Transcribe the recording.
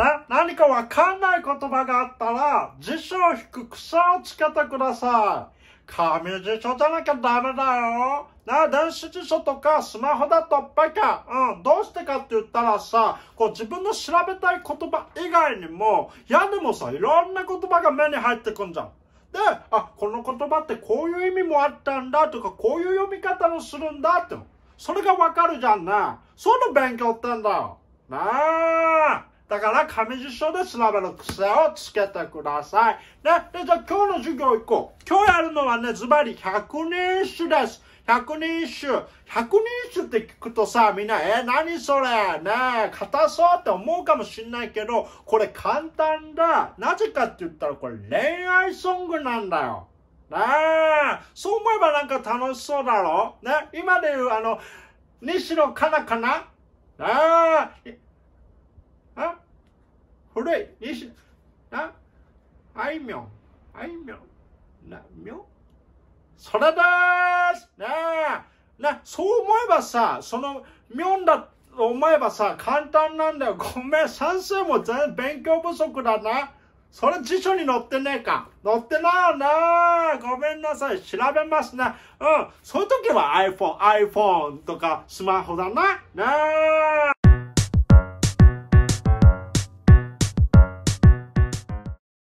な、何かわかんない言葉があったら、辞書を引く草をつけてください。紙辞書じゃなきゃダメだよ。な、電子辞書とかスマホだとバカ。うん、どうしてかって言ったらさ、こう自分の調べたい言葉以外にも、やでもさ、いろんな言葉が目に入ってくんじゃん。で、あ、この言葉ってこういう意味もあったんだとか、こういう読み方をするんだって。それがわかるじゃんな。その勉強ってんだよ。なあ。だから紙辞書で調べる癖をつけてください。ね。で、じゃあ今日の授業行こう。今日やるのはね、ズバリ百人一首です。百人一首。百人一首って聞くとさ、みんな、え何それね硬そうって思うかもしんないけど、これ簡単だ。なぜかって言ったら、これ恋愛ソングなんだよ。ねえ。そう思えばなんか楽しそうだろね。今で言う、あの、西野カナかなねえ。古い、西、な、あいみょん、あいみょん、な、みょんそれですねね、そう思えばさ、その、みょんだと思えばさ、簡単なんだよ。ごめん、算数も全勉強不足だな。それ辞書に載ってねえか。載ってないよなごめんなさい。調べますね。うん。そういう時は iPhone、iPhone とかスマホだな。ねえ。